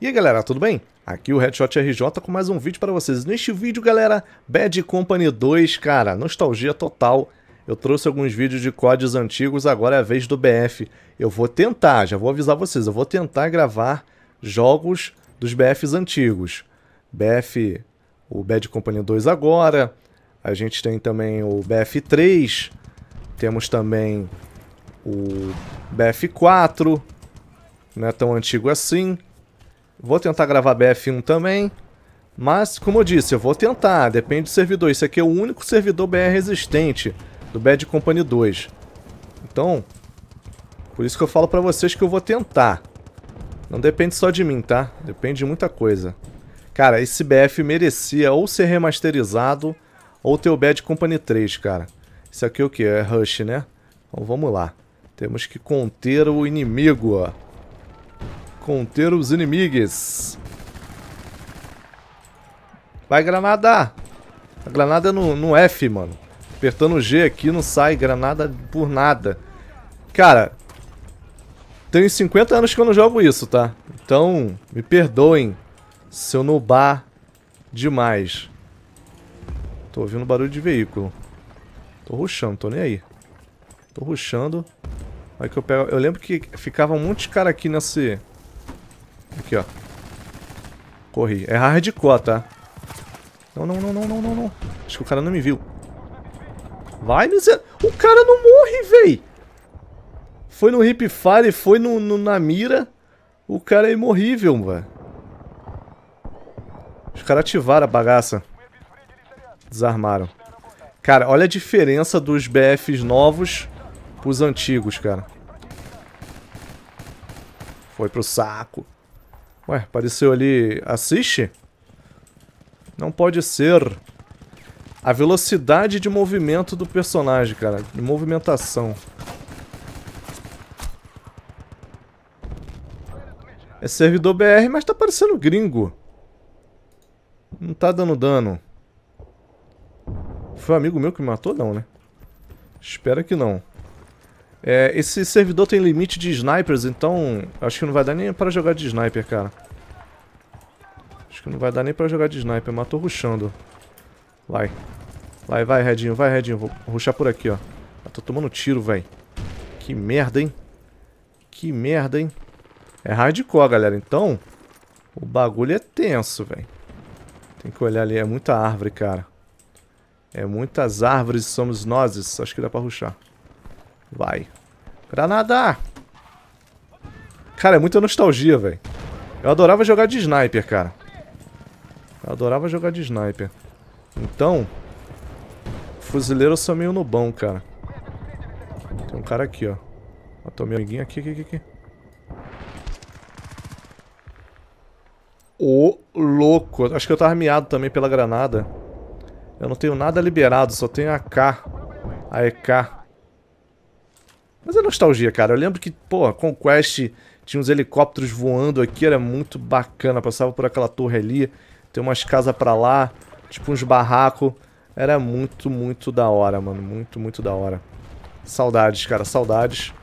E aí galera, tudo bem? Aqui o Headshot RJ com mais um vídeo para vocês. Neste vídeo, galera, Bad Company 2, cara, nostalgia total. Eu trouxe alguns vídeos de códigos antigos, agora é a vez do BF. Eu vou tentar, já vou avisar vocês, eu vou tentar gravar jogos dos BFs antigos. BF, o Bad Company 2 agora, a gente tem também o BF3, temos também o BF4, não é tão antigo assim. Vou tentar gravar BF1 também. Mas, como eu disse, eu vou tentar, depende do servidor. Isso aqui é o único servidor BR resistente do Bad Company 2. Então, por isso que eu falo pra vocês que eu vou tentar. Não depende só de mim, tá? Depende de muita coisa. Cara, esse BF merecia ou ser remasterizado ou ter o Bad Company 3, cara. Isso aqui é o que? É Rush, né? Então vamos lá. Temos que conter o inimigo, ó conter os inimigos. Vai, granada! A granada é no, no F, mano. Apertando o G aqui não sai granada por nada. Cara, tenho 50 anos que eu não jogo isso, tá? Então, me perdoem se eu nubar demais. Tô ouvindo barulho de veículo. Tô ruxando, tô nem aí. Tô ruxando. Aí que eu pego... Eu lembro que ficava um monte de cara aqui nesse... Aqui, ó. Corri. É hardcore, tá? Não, não, não, não, não, não, não. Acho que o cara não me viu. Vai, miserável. O cara não morre, véi! Foi no hipfire, foi no, no, na mira. O cara é imorrível, velho. Os caras ativaram a bagaça. Desarmaram. Cara, olha a diferença dos BFs novos pros antigos, cara. Foi pro saco. Ué, apareceu ali... Assiste? Não pode ser. A velocidade de movimento do personagem, cara. De movimentação. É servidor BR, mas tá parecendo gringo. Não tá dando dano. Foi um amigo meu que me matou, não, né? Espero que não. É, esse servidor tem limite de snipers, então acho que não vai dar nem para jogar de sniper, cara. Acho que não vai dar nem para jogar de sniper, mas tô rushando. Vai. Vai, vai, Redinho, vai, Redinho. Vou rushar por aqui, ó. Eu ah, tô tomando tiro, velho. Que merda, hein? Que merda, hein? É hardcore, galera. Então, o bagulho é tenso, velho. Tem que olhar ali. É muita árvore, cara. É muitas árvores somos nós. Acho que dá pra ruxar. Vai. Granada! Cara, é muita nostalgia, velho. Eu adorava jogar de sniper, cara. Eu adorava jogar de sniper. Então, fuzileiro eu sou meio nubão, cara. Tem um cara aqui, ó. Matou tomei amiguinho aqui, aqui, aqui, aqui. Ô, louco. Acho que eu tava miado também pela granada. Eu não tenho nada liberado, só tenho a K. A EK. Mas é nostalgia, cara. Eu lembro que, pô, Conquest tinha uns helicópteros voando aqui, era muito bacana. Passava por aquela torre ali, tem umas casas pra lá, tipo uns barracos. Era muito, muito da hora, mano. Muito, muito da hora. Saudades, cara, saudades.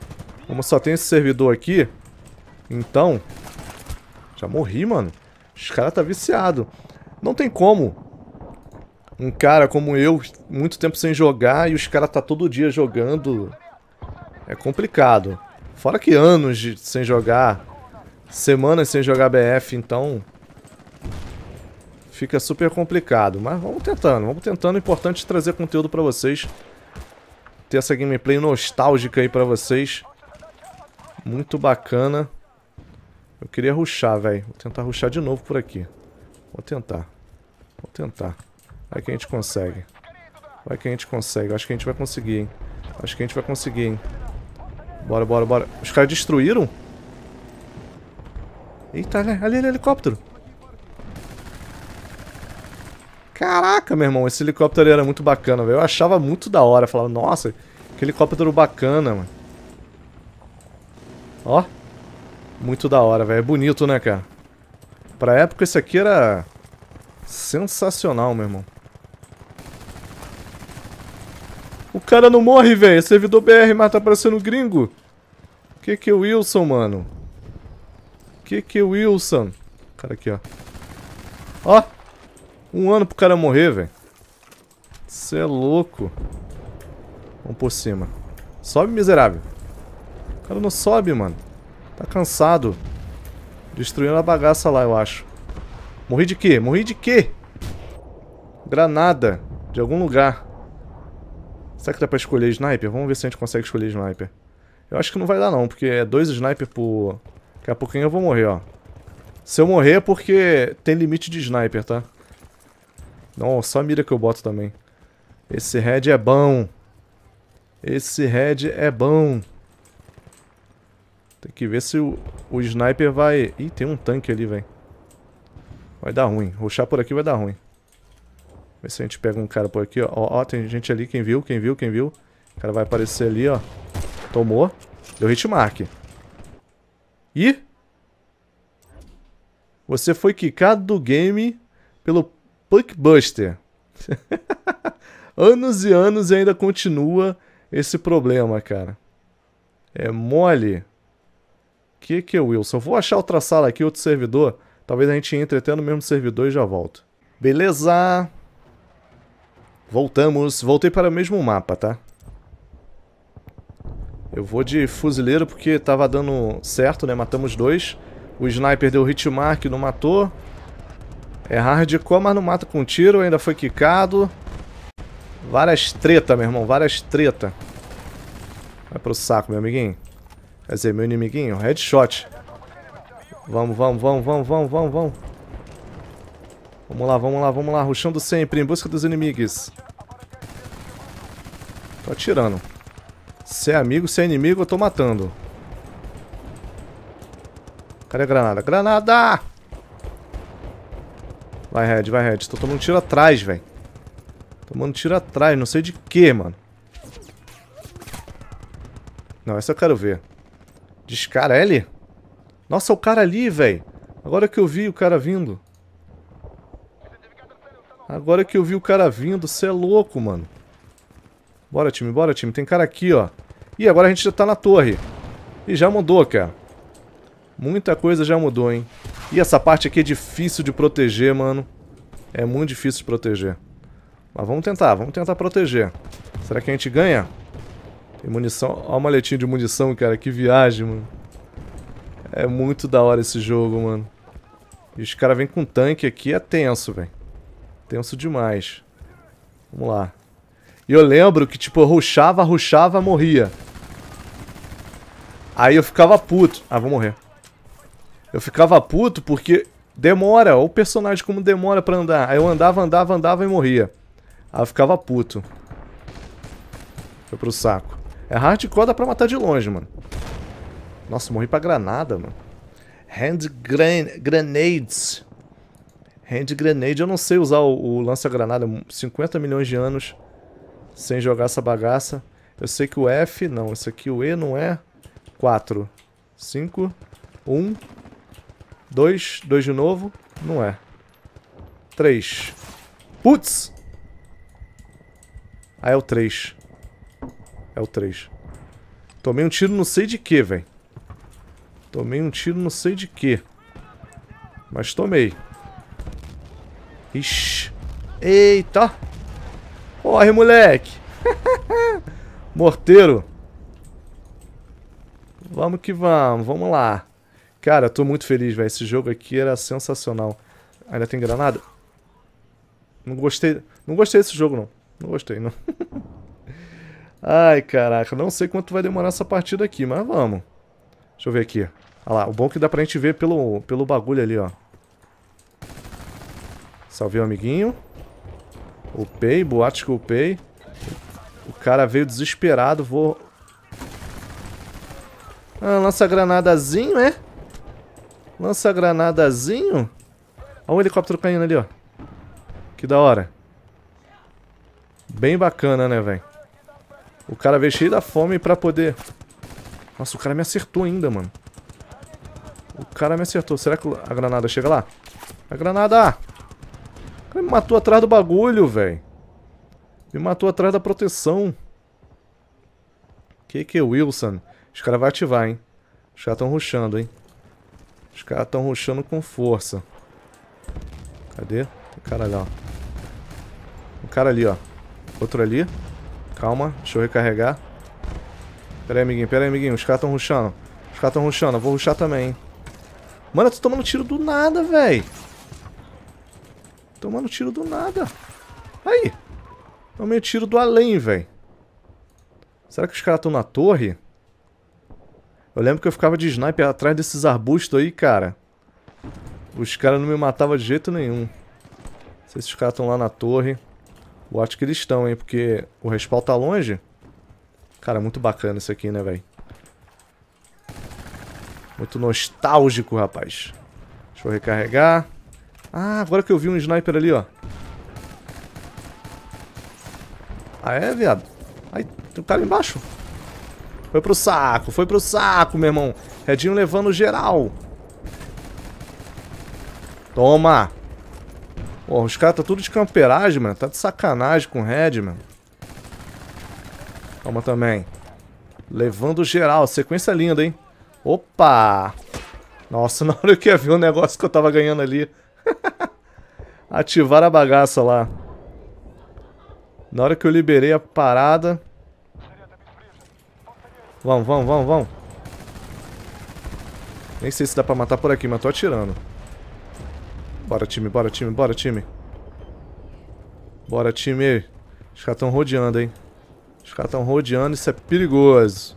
Como só tem esse servidor aqui, então... Já morri, mano. Os caras tá viciado. Não tem como um cara como eu, muito tempo sem jogar, e os caras tá todo dia jogando... É complicado. Fora que anos de, sem jogar, semanas sem jogar BF, então fica super complicado. Mas vamos tentando, vamos tentando. O importante é trazer conteúdo para vocês. Ter essa gameplay nostálgica aí para vocês. Muito bacana. Eu queria ruxar, velho. Vou tentar ruxar de novo por aqui. Vou tentar. Vou tentar. Vai que a gente consegue. Vai que a gente consegue. acho que a gente vai conseguir, hein. Acho que a gente vai conseguir, hein. Bora, bora, bora. Os caras destruíram? Eita, ali, ali, helicóptero. Caraca, meu irmão, esse helicóptero era muito bacana, velho. Eu achava muito da hora. Eu falava, nossa, que helicóptero bacana, mano. Ó. Muito da hora, velho. É bonito, né, cara? Pra época, esse aqui era sensacional, meu irmão. O cara não morre, velho. É servidor BR, mas tá parecendo gringo. Que que é o Wilson, mano? Que que é o Wilson? Cara aqui, ó. Ó. Um ano pro cara morrer, velho. Cê é louco. Vamos por cima. Sobe, miserável. O cara não sobe, mano. Tá cansado. Destruindo a bagaça lá, eu acho. Morri de quê? Morri de quê? Granada. De algum lugar. Será que dá pra escolher sniper? Vamos ver se a gente consegue escolher sniper. Eu acho que não vai dar não, porque é dois sniper por... Daqui a pouquinho eu vou morrer, ó. Se eu morrer é porque tem limite de sniper, tá? Não, só a mira que eu boto também. Esse red é bom. Esse red é bom. Tem que ver se o, o sniper vai... Ih, tem um tanque ali, velho. Vai dar ruim. Ruxar por aqui vai dar ruim. Vê se a gente pega um cara por aqui, ó. Ó, ó tem gente ali, quem viu, quem viu, quem viu. O cara vai aparecer ali, ó. Tomou. Deu hitmark. E... Você foi quicado do game pelo Puckbuster. anos e anos e ainda continua esse problema, cara. É mole. O Que que é, Wilson? Vou achar outra sala aqui, outro servidor. Talvez a gente entre até no mesmo servidor e já volto. Beleza! Voltamos. Voltei para o mesmo mapa, tá? Eu vou de fuzileiro porque tava dando certo, né? Matamos dois. O sniper deu hit mark, não matou. É hardcore, mas não mata com tiro. Ainda foi quicado. Várias treta, meu irmão. Várias treta. Vai pro saco, meu amiguinho. Quer dizer, meu inimiguinho. Headshot. Vamos, vamos, vamos, vamos, vamos, vamos, vamos. Vamos lá, vamos lá, vamos lá. Ruxando sempre, em busca dos inimigos. Tô atirando. Se é amigo, se é inimigo, eu tô matando. Cadê a granada? Granada! Vai, Red, vai, Red. Tô tomando tiro atrás, velho. Tomando tiro atrás, não sei de quê, mano. Não, essa eu quero ver. ele. Nossa, o cara ali, velho. Agora que eu vi o cara vindo. Agora que eu vi o cara vindo, você é louco, mano. Bora, time, bora, time. Tem cara aqui, ó. E agora a gente já tá na torre. E já mudou, cara. Muita coisa já mudou, hein. E essa parte aqui é difícil de proteger, mano. É muito difícil de proteger. Mas vamos tentar, vamos tentar proteger. Será que a gente ganha? Tem munição. Ó o maletinho de munição, cara. Que viagem, mano. É muito da hora esse jogo, mano. E os caras vêm com tanque aqui, é tenso, velho. Tenso demais. Vamos lá. E eu lembro que, tipo, eu ruxava, ruxava, morria. Aí eu ficava puto. Ah, vou morrer. Eu ficava puto porque demora. Olha o personagem como demora pra andar. Aí eu andava, andava, andava e morria. Aí eu ficava puto. Foi pro saco. É hardcore, dá pra matar de longe, mano. Nossa, morri pra granada, mano. Hand gran grenades. Hand grenade, eu não sei usar o, o lança-granada 50 milhões de anos sem jogar essa bagaça. Eu sei que o F, não, esse aqui o E não é 4, 5, 1, 2, 2 de novo, não é. 3. Putz! Ah, é o 3. É o 3. Tomei um tiro não sei de que, velho. Tomei um tiro não sei de que. Mas tomei. Ixi. Eita. Corre, moleque. Morteiro. Vamos que vamos. Vamos lá. Cara, eu tô muito feliz, velho. Esse jogo aqui era sensacional. Ainda tem granada? Não gostei. Não gostei desse jogo, não. Não gostei, não. Ai, caraca. Não sei quanto vai demorar essa partida aqui, mas vamos. Deixa eu ver aqui. Olha lá, o bom é que dá pra gente ver pelo, pelo bagulho ali, ó. Salvei o um amiguinho. Upei, boate que upei. O cara veio desesperado, vou... Ah, lança granadazinho, é? Lança granadazinho? Olha um helicóptero caindo ali, ó. Que da hora. Bem bacana, né, velho? O cara veio cheio da fome pra poder... Nossa, o cara me acertou ainda, mano. O cara me acertou. Será que a granada chega lá? A granada! Me matou atrás do bagulho, velho. Me matou atrás da proteção. Que que é, Wilson? Os caras vão ativar, hein? Os caras estão ruxando, hein? Os caras estão ruxando com força. Cadê? O cara ali, ó. O cara ali, ó. Outro ali. Calma, deixa eu recarregar. Pera aí, amiguinho, pera aí, amiguinho. Os caras estão ruxando. Os caras estão ruxando. Eu vou ruxar também, hein? Mano, eu tô tomando tiro do nada, velho. Tomando tiro do nada. Aí. Tomei tiro do além, velho. Será que os caras estão na torre? Eu lembro que eu ficava de sniper atrás desses arbustos aí, cara. Os caras não me matavam de jeito nenhum. Não sei se os caras estão lá na torre. Eu acho que eles estão, hein, porque o respaldo tá longe. Cara, muito bacana isso aqui, né, velho? Muito nostálgico, rapaz. Deixa eu recarregar. Ah, agora que eu vi um sniper ali, ó. Ah, é, viado? Aí, tem um cara embaixo. Foi pro saco, foi pro saco, meu irmão. Redinho levando geral. Toma. Pô, os caras tá tudo de camperagem, mano. Tá de sacanagem com o Red, mano. Toma também. Levando geral. Sequência linda, hein? Opa! Nossa, na hora que eu vi o negócio que eu tava ganhando ali ativar a bagaça lá. Na hora que eu liberei a parada... Vamos, vamos, vamos, vamos. Nem sei se dá pra matar por aqui, mas tô atirando. Bora, time, bora, time, bora, time. Bora, time. Os caras estão rodeando, hein. Os caras estão rodeando, isso é perigoso.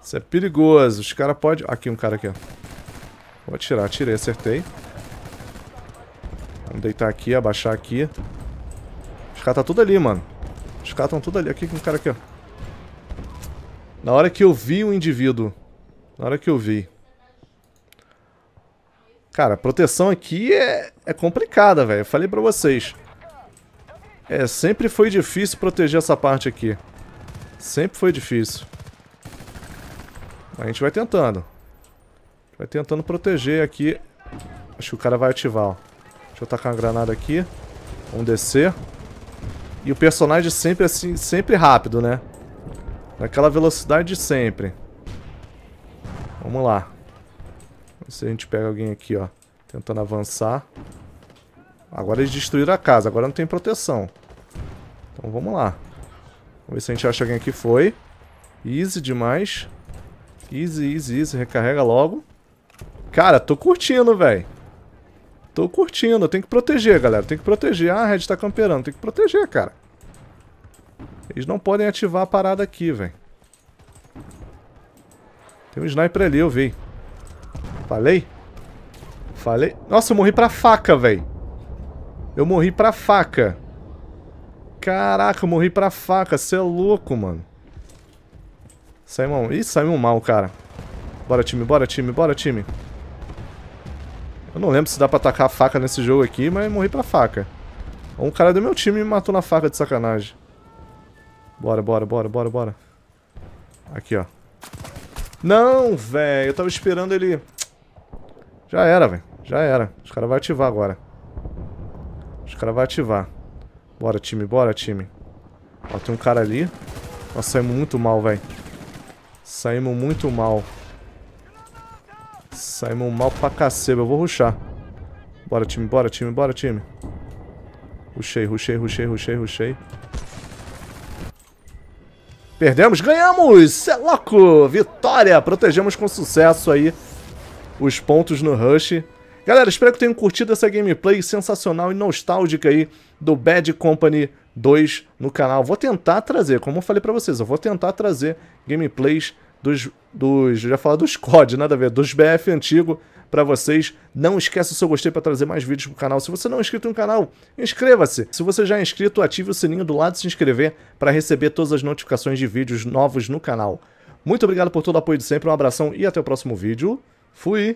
Isso é perigoso. Os caras podem... Aqui, um cara aqui, ó. Vou atirar, atirei, acertei. Vamos deitar aqui, abaixar aqui. Os caras tá tudo ali, mano. Os caras estão tudo ali. Aqui com um cara aqui, ó. Na hora que eu vi o indivíduo. Na hora que eu vi. Cara, proteção aqui é, é complicada, velho. Eu falei pra vocês. É, sempre foi difícil proteger essa parte aqui. Sempre foi difícil. Mas a gente vai tentando. Vai tentando proteger aqui. Acho que o cara vai ativar, ó. Deixa eu tacar uma granada aqui. Vamos descer. E o personagem sempre assim, sempre rápido, né? Naquela velocidade de sempre. Vamos lá. Vamos se a gente pega alguém aqui, ó. Tentando avançar. Agora eles destruíram a casa. Agora não tem proteção. Então vamos lá. Vamos ver se a gente acha alguém aqui. Foi. Easy demais. Easy, easy, easy. Recarrega logo. Cara, tô curtindo, velho. Tô curtindo, tem que proteger, galera. Tem que proteger. Ah, a Red tá camperando. Tem que proteger, cara. Eles não podem ativar a parada aqui, velho. Tem um sniper ali, eu vi. Falei? Falei? Nossa, eu morri pra faca, velho. Eu morri pra faca. Caraca, eu morri pra faca. Você é louco, mano. um... Ih, um mal, cara. Bora, time. Bora, time. Bora, time. Eu não lembro se dá pra atacar a faca nesse jogo aqui, mas morri pra faca. Um cara do meu time me matou na faca de sacanagem. Bora, bora, bora, bora, bora. Aqui, ó. Não, velho. Eu tava esperando ele... Já era, velho. Já era. Os caras vão ativar agora. Os caras vão ativar. Bora, time. Bora, time. Ó, tem um cara ali. Nós saímos muito mal, velho. Saímos muito mal. Saímos mal pra caceba. Eu vou ruxar. Bora, time, bora, time, bora, time. Ruxei, ruxei, ruxei, ruxei, ruxei. Perdemos, ganhamos! Cê é louco! Vitória! Protegemos com sucesso aí os pontos no rush. Galera, espero que tenham curtido essa gameplay sensacional e nostálgica aí do Bad Company 2 no canal. Vou tentar trazer, como eu falei pra vocês, eu vou tentar trazer gameplays dos, dos já falar dos COD, nada a ver, dos BF antigo para vocês. Não esqueça o seu gostei para trazer mais vídeos pro canal. Se você não é inscrito no canal, inscreva-se. Se você já é inscrito, ative o sininho do lado de se inscrever para receber todas as notificações de vídeos novos no canal. Muito obrigado por todo o apoio de sempre, um abração e até o próximo vídeo. Fui!